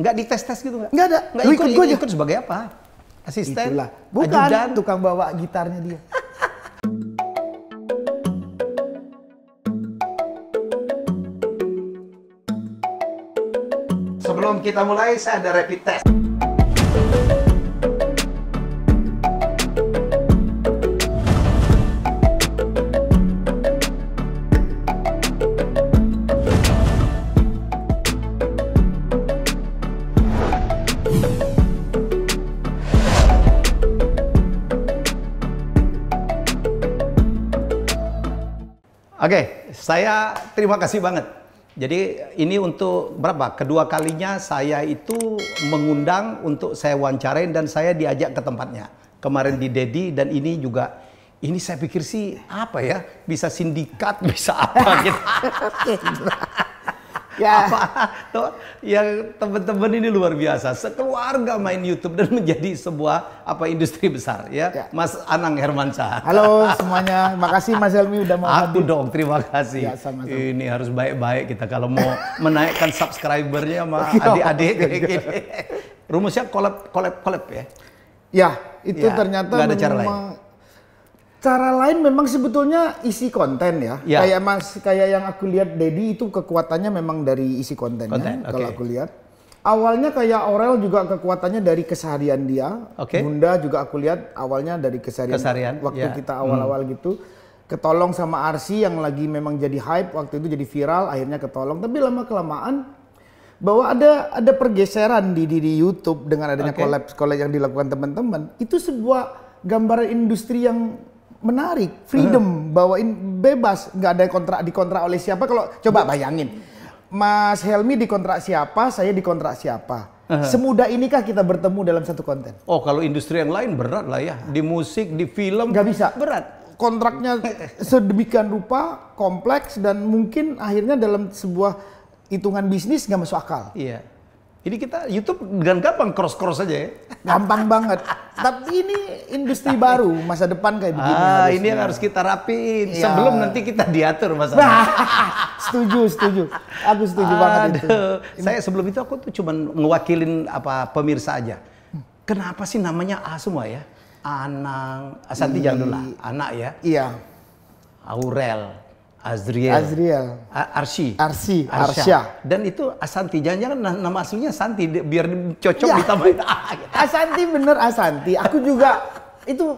Nggak dites-tes gitu nggak? Nggak ada. Nggak ikut, ikut, gue ikut, ikut sebagai apa? Asisten? Itulah. Bukan ajudan. tukang bawa gitarnya dia. Sebelum kita mulai, saya ada rapid test. Oke, saya terima kasih banget. Jadi ini untuk berapa? Kedua kalinya saya itu mengundang untuk saya wawancarain dan saya diajak ke tempatnya. Kemarin di Dedi dan ini juga ini saya pikir sih apa ya bisa sindikat bisa apa gitu ya. apa tuh yang teman-teman ini luar biasa sekeluarga main YouTube dan menjadi sebuah apa industri besar ya, ya. Mas Anang Hermansyah halo semuanya makasih Mas Helmi udah mau aku hadir. dong terima kasih ya, sama -sama. ini harus baik-baik kita kalau mau menaikkan subscribernya sama ya, adik-adik rumusnya collab collab collab ya ya itu ya, ternyata memang cara lain memang sebetulnya isi konten ya. ya. Kayak Mas kayak yang aku lihat Dedi itu kekuatannya memang dari isi kontennya konten? Ya, okay. kalau aku lihat. Awalnya kayak Aurel juga kekuatannya dari keseharian dia. Okay. Bunda juga aku lihat awalnya dari keseharian, keseharian waktu ya. kita awal-awal hmm. gitu. Ketolong sama Arsi yang lagi memang jadi hype waktu itu jadi viral akhirnya ketolong tapi lama kelamaan bahwa ada ada pergeseran di di, di YouTube dengan adanya okay. collab yang dilakukan teman-teman itu sebuah gambaran industri yang menarik, freedom, eh. bawain bebas, nggak ada kontrak dikontrak oleh siapa. Kalau coba bayangin, Mas Helmi dikontrak siapa, saya dikontrak siapa. Uh eh. -huh. Semudah inikah kita bertemu dalam satu konten? Oh, kalau industri yang lain berat lah ya. Di musik, di film. nggak bisa. Berat. Kontraknya sedemikian rupa, kompleks, dan mungkin akhirnya dalam sebuah hitungan bisnis nggak masuk akal. Iya. Jadi kita YouTube dengan gampang cross-cross aja ya. Gampang banget. Tapi ini industri baru, masa depan kayak begini. Ah, harusnya. ini yang harus kita rapiin ya. sebelum nanti kita diatur masalah. Nah, setuju, setuju. Aku setuju Aduh. banget itu. Saya sebelum itu aku tuh cuman ngewakilin apa pemirsa aja. Kenapa sih namanya A semua ya? Anang, Asanti iya. jangan dulu lah, anak ya. Iya. Aurel, Azriel. Azriel. Arsi. Arsi. Arsya. Dan itu Asanti. Jangan-jangan nah, nama aslinya Santi, Biar cocok ya. ditambahin. Ah, gitu. Asanti bener Asanti. Aku juga itu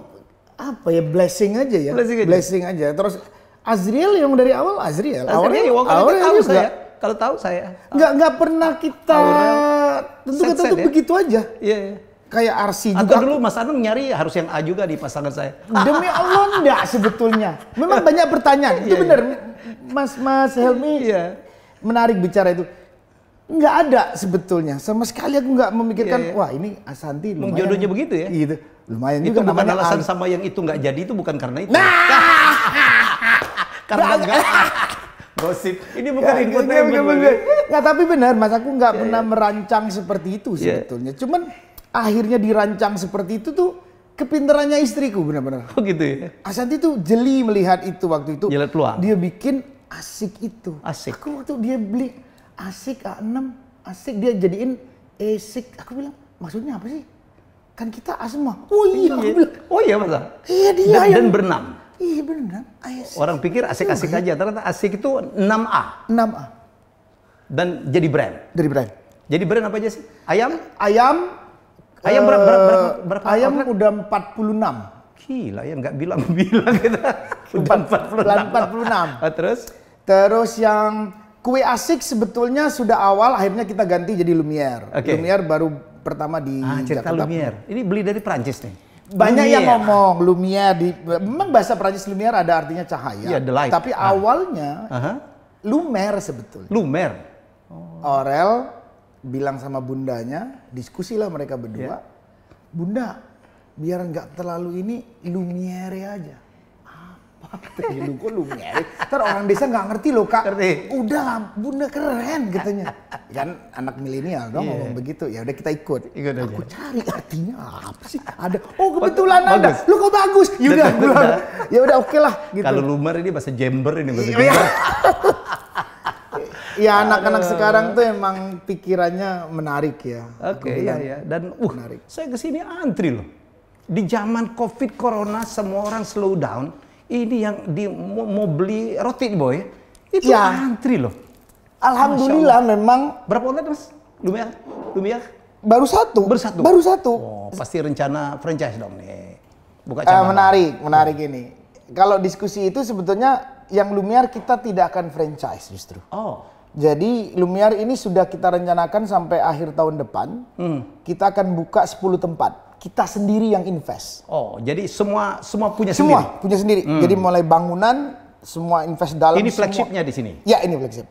apa ya blessing aja ya. Blessing aja. Blessing aja. Terus Azriel yang dari awal Azriel. Azriel. Awalnya, awalnya tahu saya. saya. Kalau tahu saya. Enggak enggak pernah kita tentu tentu ya? begitu aja. Iya. Yeah, kayak RC juga. Atau dulu Mas Anung nyari harus yang A juga di pasangan saya. Demi Allah enggak sebetulnya. Memang banyak pertanyaan. Itu iya, iya. benar. Mas Mas Helmi iya. menarik bicara itu. Enggak ada sebetulnya. Sama sekali aku enggak memikirkan, iya, iya. wah ini Asanti lumayan. Jodohnya begitu ya? Gitu. Lumayan itu juga bukan alasan A. sama yang itu enggak jadi itu bukan karena itu. Nah! karena enggak gosip. Ini bukan ya, infotainment. Enggak, tapi benar Mas aku enggak iya, pernah iya. merancang seperti itu sebetulnya. Cuman akhirnya dirancang seperti itu tuh kepinterannya istriku benar-benar. Oh gitu ya. Asanti tuh jeli melihat itu waktu itu. Jilat peluang. Dia bikin asik itu. Asik. Aku waktu dia beli asik A6, asik dia jadiin esik. Aku bilang, maksudnya apa sih? Kan kita asma. Oh iya, iya. Oh iya masa? Iya dia dan, yang... dan berenam. Iya berenam. Asik. Orang pikir asik-asik oh, aja, ternyata asik itu 6A. 6A. Dan jadi brand. Jadi brand. Jadi brand apa aja sih? Ayam? Ayam, Ayam berapa? ber, berapa, ber, eh, ayam kontrak? udah 46. Gila ya nggak bilang-bilang kita. Gitu. udah 46. 46. Ah, terus? Terus yang kue asik sebetulnya sudah awal akhirnya kita ganti jadi Lumiere. Okay. Lumiere baru pertama di ah, cerita Jakarta. Lumiere. Ini beli dari Prancis nih. Banyak Lumiere. yang ngomong Lumiere di memang bahasa Prancis Lumiere ada artinya cahaya. Yeah, iya, the light. Tapi ah. awalnya uh -huh. Lumer sebetulnya. Lumer. Orel bilang sama bundanya, diskusilah mereka berdua. Yeah. Bunda, biar nggak terlalu ini Lumiere aja. Apa tuh? Lu kok Lumiere? Ntar orang desa nggak ngerti loh kak. Ngerti. Udah, bunda keren katanya. Kan anak milenial dong yeah. ngomong begitu. Ya udah kita ikut. ikut Aku cari artinya apa sih? Ada. Oh kebetulan ada. Lu kok bagus? Yaudah, ya udah oke okay lah. Gitu. Kalau lumer ini bahasa jember ini bahasa iya. jember. ya anak-anak sekarang tuh emang pikirannya menarik ya. Oke, okay, iya iya. Dan uh, menarik. saya kesini antri loh. Di zaman Covid Corona semua orang slow down. Ini yang di mau, beli roti boy itu ya. antri loh. Alhamdulillah memang. Berapa outlet mas? Lumia, Lumiar. Baru satu. Baru satu. Baru satu. Oh, pasti rencana franchise dong nih. Buka cabang. Eh, menarik, menarik ini. Kalau diskusi itu sebetulnya yang Lumiar kita tidak akan franchise justru. Oh. Jadi Lumiar ini sudah kita rencanakan sampai akhir tahun depan. Hmm. Kita akan buka 10 tempat. Kita sendiri yang invest. Oh, jadi semua semua punya semua sendiri. Semua punya sendiri. Hmm. Jadi mulai bangunan, semua invest dalam. Ini flagshipnya di sini. Ya, ini flagship.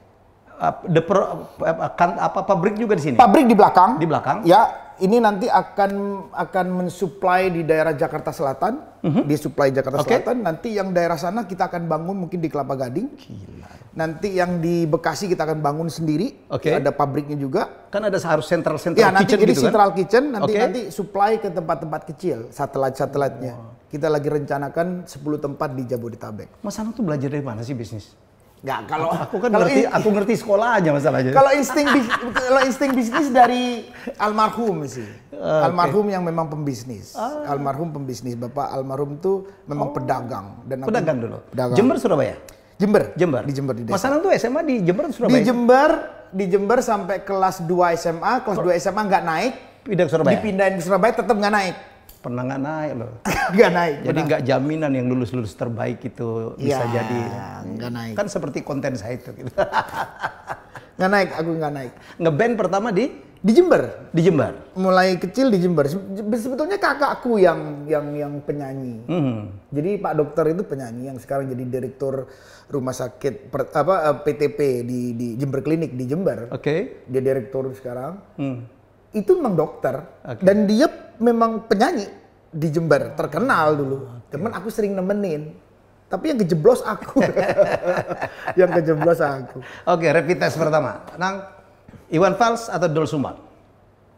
Uh, the pro, uh, kan, apa pabrik juga di sini. Pabrik di belakang. Di belakang. Ya, ini nanti akan akan mensuplai di daerah Jakarta Selatan, uh mhm. -huh. di supply Jakarta okay. Selatan. Nanti yang daerah sana kita akan bangun mungkin di Kelapa Gading. Gila Nanti yang di Bekasi kita akan bangun sendiri. Oke. Okay. Ada pabriknya juga. Kan ada harus central central ya, nanti kitchen jadi central gitu kan? kitchen nanti okay. nanti supply ke tempat-tempat kecil, satelit-satelitnya. Oh. Kita lagi rencanakan 10 tempat di Jabodetabek. Mas Anang tuh belajar dari mana sih bisnis? Gak, kalau aku kan kalau ngerti, aku ngerti sekolah aja masalahnya. Kalau insting kalau insting bisnis dari almarhum sih. Okay. almarhum yang memang pembisnis. Ah. Almarhum pembisnis. Bapak almarhum tuh memang oh. pedagang dan aku, pedagang dulu. Pedagang. Jember Surabaya. Jember. Jember. Di Jember di desa. Mas Anang tuh SMA di Jember atau Surabaya? Di Jember, di Jember sampai kelas 2 SMA, kelas dua 2 SMA nggak naik. Pindah ke Surabaya. Dipindahin ke Surabaya tetap nggak naik. Pernah nggak naik loh. nggak naik. Jadi nggak jaminan yang lulus-lulus terbaik itu bisa ya, jadi. Nggak naik. Kan seperti konten saya itu. Gitu. nggak naik, aku nggak naik. Ngeband pertama di di Jember. Di Jember. Mulai kecil di Jember. Sebetulnya kakakku yang yang yang penyanyi. Hmm. Jadi Pak Dokter itu penyanyi yang sekarang jadi direktur rumah sakit per, apa PTP eh, di di Jember Klinik di Jember. Oke. Okay. Dia direktur sekarang. mm. Itu memang dokter okay. dan dia memang penyanyi di Jember terkenal dulu. Okay. Cuman aku sering nemenin. Tapi yang kejeblos aku. yang kejeblos aku. Oke, okay, rapid test pertama. Nang Iwan Fals atau Dol Sumal?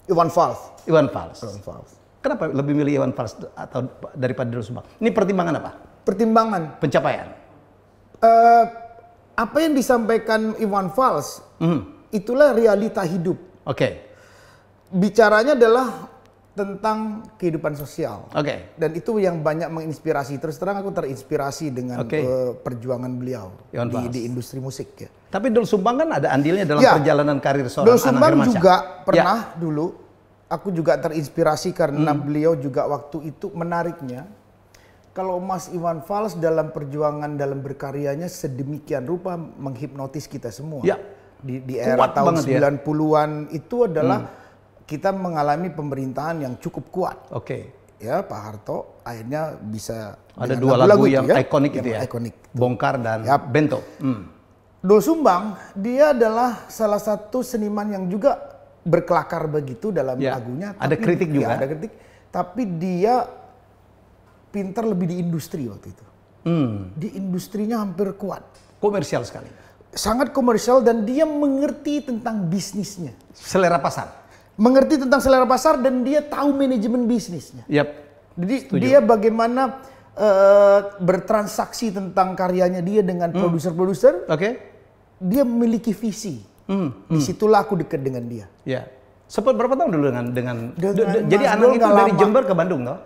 Iwan Fals. Iwan Fals. Iwan Fals. Kenapa lebih milih Iwan Fals atau daripada Dol Sumal? Ini pertimbangan apa? Pertimbangan. Pencapaian. Uh, apa yang disampaikan Iwan Fals, mm. itulah realita hidup. Oke. Okay. Bicaranya adalah tentang kehidupan sosial. Oke. Okay. Dan itu yang banyak menginspirasi. Terus terang aku terinspirasi dengan okay. uh, eh, perjuangan beliau di, di industri musik ya. Tapi Dul Sumbang kan ada andilnya dalam ya. perjalanan karir seorang Dul Sumbang Anang juga ya. pernah ya. dulu aku juga terinspirasi karena hmm. beliau juga waktu itu menariknya kalau Mas Iwan Fals dalam perjuangan dalam berkaryanya sedemikian rupa menghipnotis kita semua. Ya. Di, di era Kuat tahun 90-an ya. itu adalah hmm kita mengalami pemerintahan yang cukup kuat. Oke. Okay. Ya, Pak Harto akhirnya bisa ada dua lagu, lagu yang ikonik itu ya. Ikonik. Gitu ya? Bongkar dan Yap. Bento. Hmm. Do Sumbang, dia adalah salah satu seniman yang juga berkelakar begitu dalam ya. lagunya. Tapi, ada kritik ya, juga. ada kritik. Tapi dia pintar lebih di industri waktu itu. Hmm. Di industrinya hampir kuat. Komersial sekali. Sangat komersial dan dia mengerti tentang bisnisnya. Selera pasar mengerti tentang selera pasar dan dia tahu manajemen bisnisnya. Yep. Jadi Setuju. dia bagaimana uh, bertransaksi tentang karyanya dia dengan mm. produser-produser. Oke. Okay. Dia memiliki visi. Mm. Mm. Disitulah aku dekat dengan dia. Ya. Yeah. berapa tahun dulu dengan dengan, dengan jadi anak itu dari lama. Jember ke Bandung toh?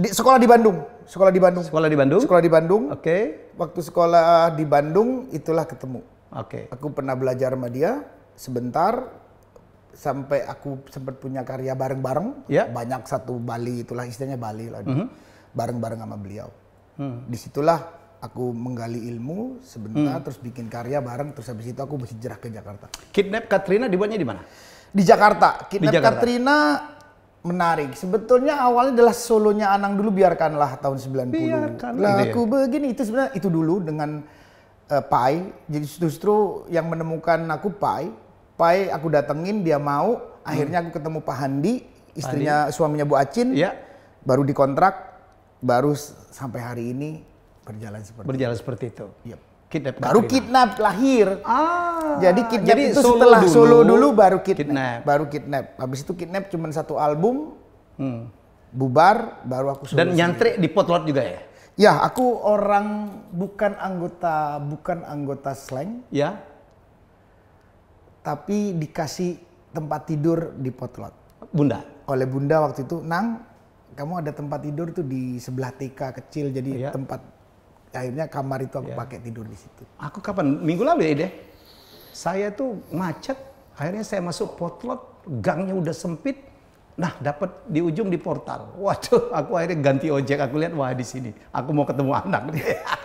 Di, sekolah di Bandung. Sekolah di Bandung. Sekolah di Bandung. Sekolah di Bandung. Oke. Okay. Waktu sekolah di Bandung itulah ketemu. Oke. Okay. Aku pernah belajar sama dia sebentar sampai aku sempat punya karya bareng-bareng yeah. banyak satu Bali itulah istilahnya Bali lah mm-hmm. bareng-bareng sama beliau mm. disitulah aku menggali ilmu sebentar hmm. terus bikin karya bareng terus habis itu aku berhijrah ke Jakarta. Kidnap Katrina dibuatnya di mana? Di Jakarta. Kidnap di Jakarta. Katrina menarik. Sebetulnya awalnya adalah solonya Anang dulu biarkanlah tahun 90. Biarkanlah. nah, aku begini itu sebenarnya itu dulu dengan uh, Pai. Jadi justru yang menemukan aku Pai Pai aku datengin dia mau akhirnya aku ketemu Pak Handi istrinya Handi. suaminya Bu Acin ya. baru dikontrak baru sampai hari ini berjalan seperti berjalan itu. seperti itu yep. Iya. kidnap baru kidnap lahir ah, jadi kidnap jadi itu solo setelah dulu, solo dulu baru kidnap, kidnap baru kidnap habis itu kidnap cuma satu album hmm. bubar baru aku solo dan nyantri di potlot juga ya ya aku orang bukan anggota bukan anggota slang ya tapi dikasih tempat tidur di potlot. Bunda. Oleh Bunda waktu itu, Nang, kamu ada tempat tidur tuh di sebelah TK kecil, jadi iya. tempat akhirnya kamar itu aku iya. pakai tidur di situ. Aku kapan? Minggu lalu ya deh. Saya tuh macet, akhirnya saya masuk potlot, gangnya udah sempit. Nah, dapat di ujung di portal. Waduh, aku akhirnya ganti ojek. Aku lihat wah di sini. Aku mau ketemu anak.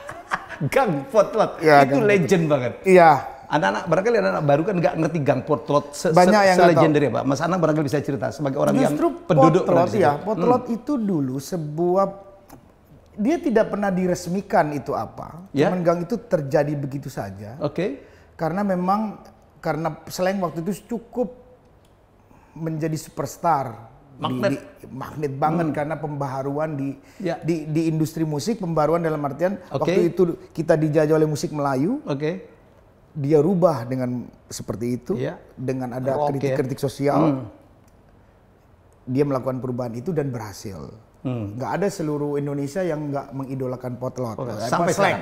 gang potlot. Ya, itu gang legend banget. Iya anak-anak barangkali anak-anak baru kan nggak ngerti gang potlot se banyak yang legendary ya pak mas Anang barangkali bisa cerita sebagai orang Justru yang penduduk potlot ya hmm. potlot hmm. itu dulu sebuah dia tidak pernah diresmikan itu apa yeah. cuman gang itu terjadi begitu saja oke okay. karena memang karena selain waktu itu cukup menjadi superstar magnet di, di, magnet banget hmm. karena pembaharuan di ya. di di industri musik pembaruan dalam artian okay. waktu itu kita dijajah oleh musik Melayu. Oke. Okay dia rubah dengan seperti itu yeah. dengan ada kritik-kritik sosial mm. dia melakukan perubahan itu dan berhasil hmm. nggak ada seluruh Indonesia yang nggak mengidolakan potlot oh, sampai slang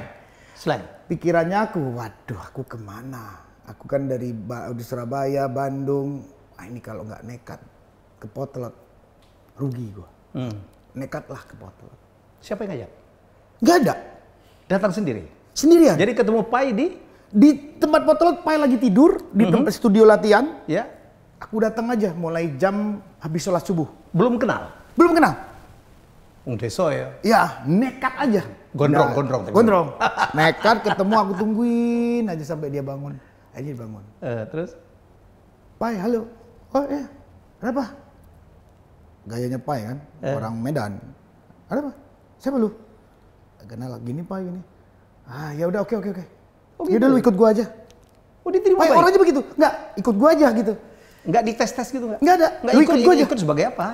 slang pikirannya aku waduh aku kemana aku kan dari ba di Surabaya Bandung ah ini kalau nggak nekat ke potlot rugi gua mm. nekatlah ke potlot siapa yang ngajak nggak ada datang sendiri sendirian jadi ketemu Pai di di tempat potol Pai lagi tidur di mhm. tempat mm -hmm. studio latihan. Ya. Aku datang aja mulai jam habis sholat subuh. Belum kenal. Belum kenal. Ung deso ya. Ya, nekat aja. Gondrong, nah, gondrong. Gondrong. nekat ketemu aku tungguin aja sampai dia bangun. Aja bangun. Uh, terus? Pai, halo. Oh ya, kenapa? Gayanya Pai kan, uh. orang Medan. Ada apa? Siapa lu? Kenal gini Pai ini Ah ya udah oke okay, oke okay, oke. Okay. Oh, gitu. Yaudah lu ya? ikut gua aja. Oh diterima baik? Orangnya begitu. Enggak, ikut gua aja gitu. Enggak dites-tes gitu enggak? Enggak ada. Enggak ikut, ikut gua aja. Ikut sebagai apa?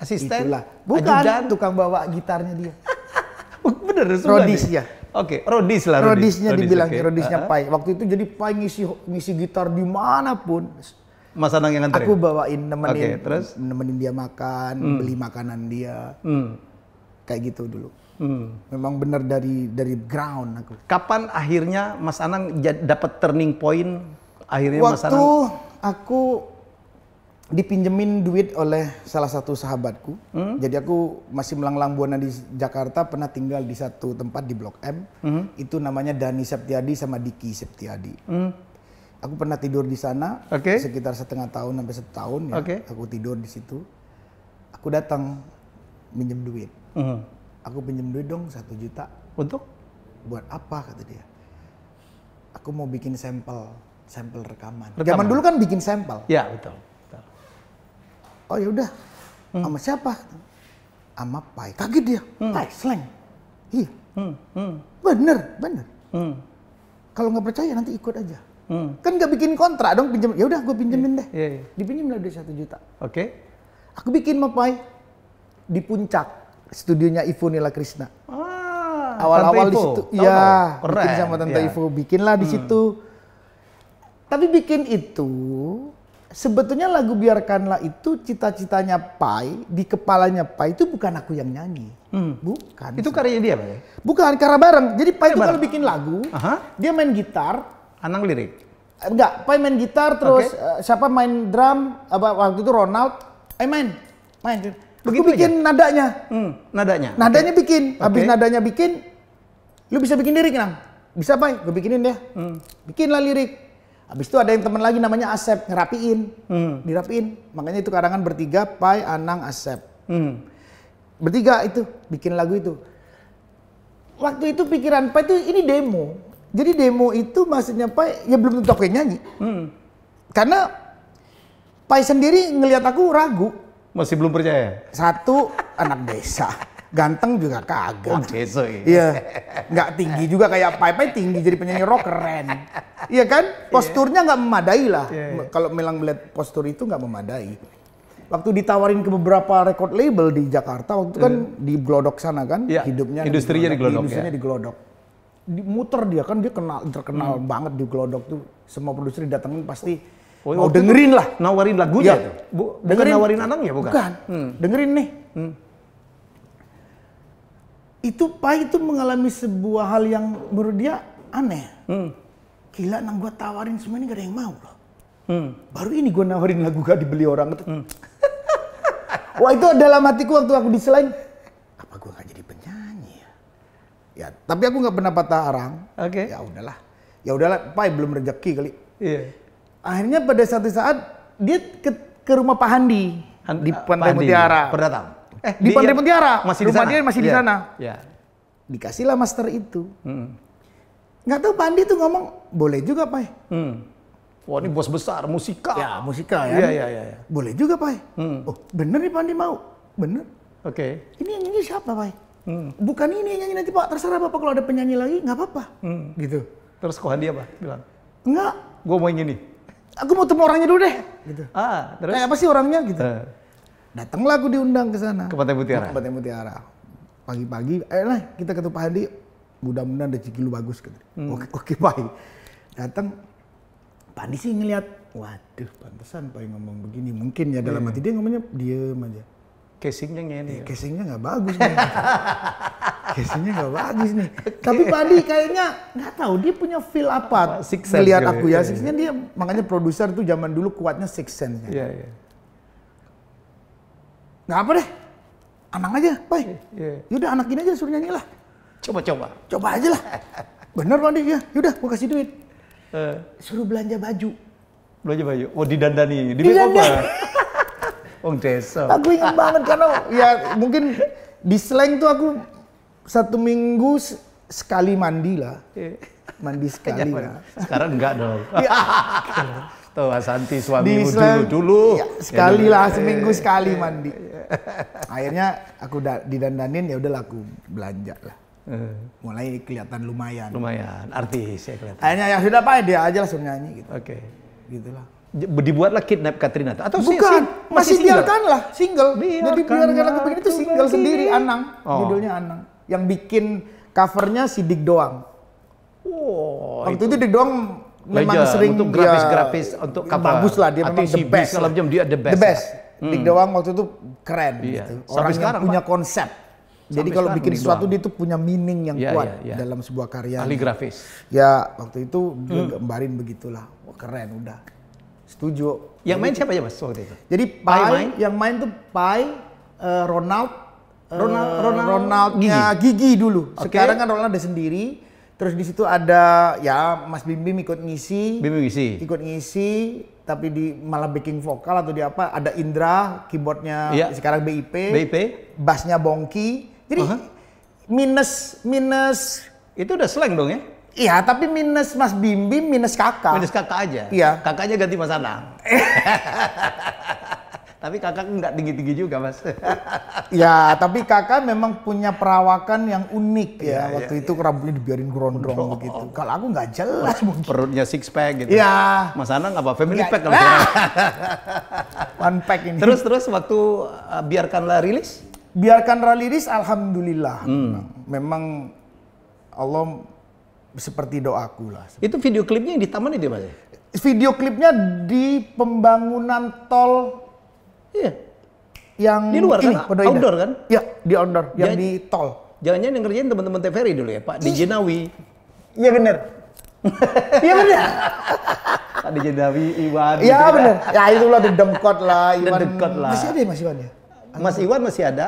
Asisten? Itulah. Bukan ajudan. tukang bawa gitarnya dia. Oh, bener, Rodis ya. Oke, okay. Rodis lah. Rodis. Rodisnya Rodis, dibilang, okay. Rodisnya uh -huh. Pai. Waktu itu jadi Pai ngisi ngisi gitar dimanapun. Mas Anang yang nganterin? Aku bawain nemenin, okay, terus? nemenin dia makan, hmm. beli makanan dia. Hmm. Kayak gitu dulu. Hmm. Memang benar dari dari ground aku. Kapan akhirnya Mas Anang dapat turning point akhirnya Waktu Mas Anang? Waktu aku dipinjemin duit oleh salah satu sahabatku. Hmm? Jadi aku masih melanglang buana di Jakarta, pernah tinggal di satu tempat di Blok M. Hmm? Itu namanya Dani Septiadi sama Diki Septiadi. Hmm? Aku pernah tidur di sana okay. sekitar setengah tahun sampai setahun ya. Okay. Aku tidur di situ. Aku datang minjem duit. Hmm aku pinjam duit dong satu juta untuk buat apa kata dia aku mau bikin sampel sampel rekaman. rekaman. Zaman dulu kan bikin sampel. Ya betul. betul. Oh ya udah, hmm. sama siapa? Sama Pai. Kaget dia. Hmm. Pai slang. Iya. Hmm. Hmm. Bener, bener. Hmm. Kalau nggak percaya nanti ikut aja. Hmm. Kan nggak bikin kontrak dong pinjam. Ya udah, gue pinjemin yeah. deh. Yeah, yeah. Dipinjam lah duit satu juta. Oke. Okay. Aku bikin mau Pai di puncak studionya Ivo Nila Krishna. Ah, Awal-awal di situ, Tau ya Keren. bikin sama Tante ya. Ivo, bikinlah di hmm. situ. Tapi bikin itu sebetulnya lagu biarkanlah itu cita-citanya Pai di kepalanya Pai itu bukan aku yang nyanyi, hmm. bukan. Itu karya dia, Pak? Ya? Bukan karya bareng. Jadi Pai itu kalau bikin lagu, Aha. dia main gitar. Anang lirik. Enggak, Pai main gitar terus okay. uh, eh, siapa main drum? Apa waktu itu Ronald? Eh main, main. Begitu aku bikin nadanya. Hmm, nadanya. Nadanya okay. bikin. Okay. Habis nadanya bikin, lu bisa bikin lirik nang. Bisa pai, Gue bikinin deh. Ya. Hmm. Bikinlah lirik. Habis itu ada yang teman lagi namanya Asep ngerapiin, hmm. dirapiin. Makanya itu karangan bertiga, Pai, Anang, Asep. Hmm. Bertiga itu bikin lagu itu. Waktu itu pikiran Pai itu ini demo. Jadi demo itu maksudnya Pai ya belum tentu aku yang nyanyi. Hmm. Karena Pai sendiri ngelihat aku ragu masih belum percaya? Satu, anak desa. Ganteng juga kagak. Oh, desa ya? Iya. Nggak tinggi juga kayak Pai-Pai tinggi jadi penyanyi rock keren. Iya kan? Iya. Posturnya nggak memadai lah. Yeah, yeah. Kalau Melang melihat postur itu nggak memadai. Waktu ditawarin ke beberapa record label di Jakarta, waktu itu kan yeah. di Glodok sana kan, yeah. hidupnya industrinya di Glodok. Di industrinya ya. di Glodok. Di, muter dia kan dia kenal terkenal hmm. banget di Glodok tuh. Semua produser didatengin pasti Oh, mau iya. dengerin itu, lah, nawarin lagunya. Ya, Bu, bukan dengerin, nawarin ya, bukan? Bukan. Hmm. Dengerin nih. Hmm. Itu Pak itu mengalami sebuah hal yang menurut dia aneh. Hmm. Gila, nang gua tawarin semua ini gak ada yang mau loh. Hmm. Baru ini gua nawarin lagu gak dibeli orang. Hmm. Wah itu dalam hatiku waktu aku diselain. Apa gua gak jadi penyanyi ya? Ya, tapi aku gak pernah patah arang. Oke. Okay. Ya udahlah. Ya udahlah, Pak belum rezeki kali. Iya. Yeah Akhirnya pada satu saat dia ke, ke rumah Pak Handi Han, di Pantai Pak Mutiara. Eh di, di Pantai Mutiara. Masih rumah di sana. dia masih yeah. di iya, sana. Yeah. Dikasihlah master itu. Nggak hmm. Nggak tahu Pak Handi tuh ngomong boleh juga Pak. Mm. Wah ini bos besar musikal. Ya musikal ya. Iya iya iya. Ya. Boleh juga Pak. Mm. Oh bener nih Pak Handi mau. Bener. Oke. Okay. Ini yang nyanyi siapa Pak? Mm. Bukan ini yang nyanyi nanti Pak, terserah Bapak kalau ada penyanyi lagi nggak apa-apa. Mm. Gitu. Terus kok Handi apa? Bilang. Enggak. Gue mau yang ini aku mau temu orangnya dulu deh gitu ah terus kayak eh, apa sih orangnya gitu uh. Eh. datanglah aku diundang ke sana ke Pantai Mutiara ke Pantai Mutiara pagi-pagi eh lah kita ketemu Pak Hadi mudah-mudahan rezeki lu bagus gitu hmm. oke oke baik datang Pak Hadi sih ngeliat waduh pantesan Pak ngomong begini mungkin ya dalam yeah. hati dia ngomongnya diem aja casingnya ini. Iya, ya, casingnya nggak bagus nih. casingnya nggak bagus nih. Tapi Padi kayaknya nggak tahu dia punya feel apa. six sense Lihat gitu aku ya, ya, iya, iya. dia makanya produser tuh zaman dulu kuatnya six sense Iya, iya. Nggak apa deh. Anang aja, boy. Iya. Yaudah anak ini aja suruh nyanyi lah. Coba-coba. Coba aja lah. Bener Padi ya. Yaudah gua kasih duit. Uh. Suruh belanja baju. Belanja baju. Oh didandani. Di Didandani. Wong desa. Aku ingat ah. banget karena ya mungkin di slang tuh aku satu minggu sekali mandi lah. Iya. Mandi sekali iya, lah. Sekarang enggak dong. Iya. Tuh Asanti suamimu di dulu dulu. sekali lah seminggu sekali mandi. Akhirnya aku da- didandanin ya udah aku belanja lah. Eh. Mulai kelihatan lumayan. Lumayan, artis ya kelihatan. Akhirnya ya sudah pahit ya, dia aja langsung nyanyi gitu. Oke. Okay. Gitulah dibuatlah kidnap Katrina atau bukan si, masih, masih single. biarkanlah single biarkan jadi biarkanlah begini itu single sendiri Anang oh. judulnya Anang yang bikin covernya si Dik doang oh, waktu itu, itu Dik doang memang Leja, sering untuk grafis-grafis untuk cover bagus lah dia memang the best jam dia the best the best ya. Dik hmm. doang waktu itu keren iya. gitu. orang Sampai yang sekarang, punya Pak. konsep jadi kalau bikin sesuatu dia tuh punya meaning yang yeah, kuat yeah, yeah. dalam sebuah karya. Ahli Ya waktu itu dia hmm. gambarin begitulah. Wah, keren udah. Setuju. Yang main siapa aja mas waktu itu? Jadi Pai, Pai main? yang main tuh Pai, uh, Ronald, Ronald, uh, Ronald, Ronald Gigi. Gigi dulu. Okay. Sekarang kan Ronald ada sendiri. Terus di situ ada ya Mas Bim Bim ikut ngisi. Bim Bim ngisi. Ikut ngisi tapi di malah backing vokal atau di apa ada Indra keyboardnya ya. sekarang BIP. BIP. Bassnya Bongki. Jadi uh -huh. minus minus itu udah slang dong ya? Iya, tapi minus Mas Bim Bim, minus kakak. Minus kakak aja. Iya. Kakaknya ganti Mas Anang. tapi kakak nggak tinggi-tinggi juga, Mas. Iya, tapi kakak memang punya perawakan yang unik ya. ya Waktu ya, itu ya. rambutnya dibiarin gerondrong oh, begitu. Kalau aku nggak jelas oh, mungkin. Perutnya six pack gitu. Iya. Mas Anang apa family pack kalau One pack ini. Terus terus waktu uh, biarkanlah rilis? Biarkanlah rilis, alhamdulillah. Hmm. Memang Allah seperti doaku lah. Itu video klipnya yang di taman itu mas? Video klipnya di pembangunan tol. Iya. Yang di luar ini, kan? Outdoor kan? Iya di outdoor, yang di tol. Jangan-jangan yang ngerjain teman-teman TVRI dulu ya Pak di Jenawi. Iya bener. Iya bener. Pak di Jenawi, Iwan. Iya gitu ya. bener. Ya itulah di Demkot lah, Iwan. Demkot lah. Masih ada ya Mas Iwan ya? Mas Iwan masih ada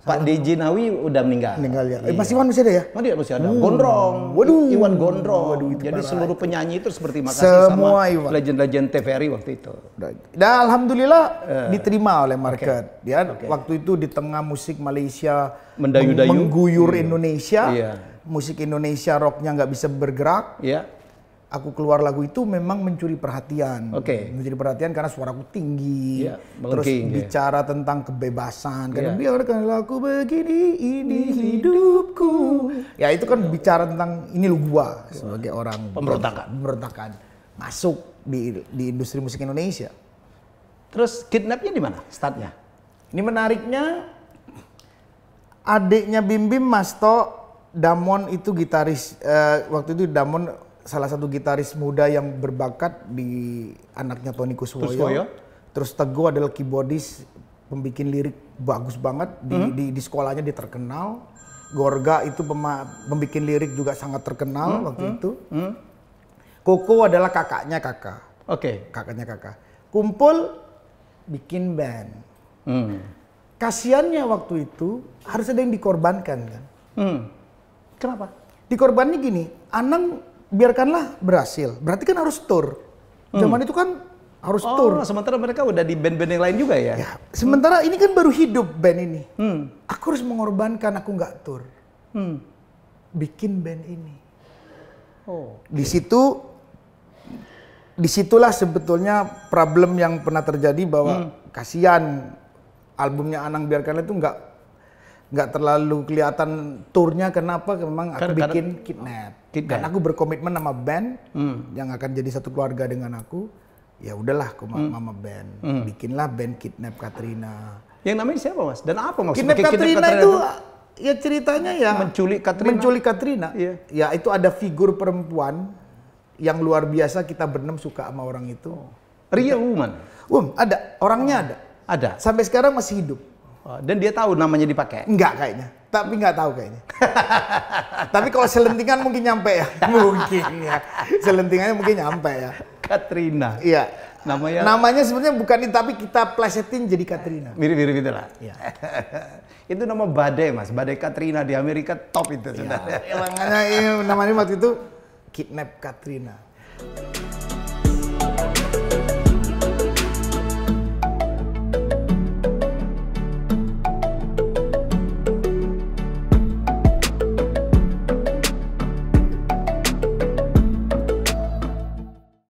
Pak DJ udah meninggal. Meninggal ya. Eh, iya. Mas Iwan masih ada ya? Masih ada, masih ada. Hmm. Gondrong. Waduh. Iwan Gondrong. Waduh, itu Jadi seluruh seluruh penyanyi itu seperti makasih Semua sama legend-legend TVRI waktu itu. Dan alhamdulillah uh, diterima oleh market. Okay. Ya, okay. waktu itu di tengah musik Malaysia mengguyur hmm. Indonesia. Iya. Musik Indonesia rocknya nggak bisa bergerak. Iya aku keluar lagu itu memang mencuri perhatian. Oke. Okay. Mencuri perhatian karena suaraku tinggi. Yeah, iya, terus yeah. bicara tentang kebebasan. Karena yeah. biarkanlah aku begini, ini hidupku. Ya itu kan bicara tentang ini lu gua sebagai orang pemberontakan. Pemberontakan. Masuk di di industri musik Indonesia. Terus kidnapnya di mana? Startnya? Ini menariknya adiknya Bim Bim Masto Damon itu gitaris uh, waktu itu Damon salah satu gitaris muda yang berbakat di anaknya Tony Kuswoyo. Kuswoyo. Terus Teguh adalah keyboardis, pembikin lirik bagus banget di, mm -hmm. di, di sekolahnya dia terkenal. Gorga itu pembikin lirik juga sangat terkenal mm -hmm. waktu hmm, itu. Mm -hmm. Koko adalah kakaknya kakak. Oke. Okay. Kakaknya kakak. Kumpul bikin band. Mm. Kasiannya waktu itu harus ada yang dikorbankan kan. Mm. Kenapa? Dikorbannya gini, Anang biarkanlah berhasil. Berarti kan harus tour. Hmm. Zaman hmm. itu kan harus oh, tour. sementara mereka udah di band-band yang lain juga ya? ya sementara hmm. ini kan baru hidup band ini. Hmm. Aku harus mengorbankan aku nggak tour. Hmm. Bikin band ini. Oh. Okay. Di situ, disitulah sebetulnya problem yang pernah terjadi bahwa hmm. kasihan albumnya Anang biarkanlah itu nggak nggak terlalu kelihatan turnya kenapa memang aku kan karena, bikin karena, kidnap. kidnap aku berkomitmen sama band hmm. yang akan jadi satu keluarga dengan aku ya udahlah aku hmm. mama band hmm. bikinlah band kidnap Katrina yang namanya siapa mas dan apa maksudnya kidnap, kidnap Katrina, Katrina itu ya ceritanya ya menculik Katrina menculik Katrina yeah. ya itu ada figur perempuan yang luar biasa kita berenam suka sama orang itu oh. real woman um ada orangnya oh. ada ada sampai sekarang masih hidup Oh, dan dia tahu namanya dipakai? Enggak kayaknya. Tapi nggak tahu kayaknya. Tapi kalau selentingan mungkin nyampe ya. Mungkin ya. Selentingannya mungkin nyampe ya. Katrina. Iya. Namanya Namanya sebenarnya bukan itu tapi kita plesetin jadi Katrina. Mirip-mirip gitu lah. Iya. itu nama badai Mas, badai Katrina di Amerika top itu iya. sebenarnya. Iya, namanya namanya waktu itu kidnap Katrina.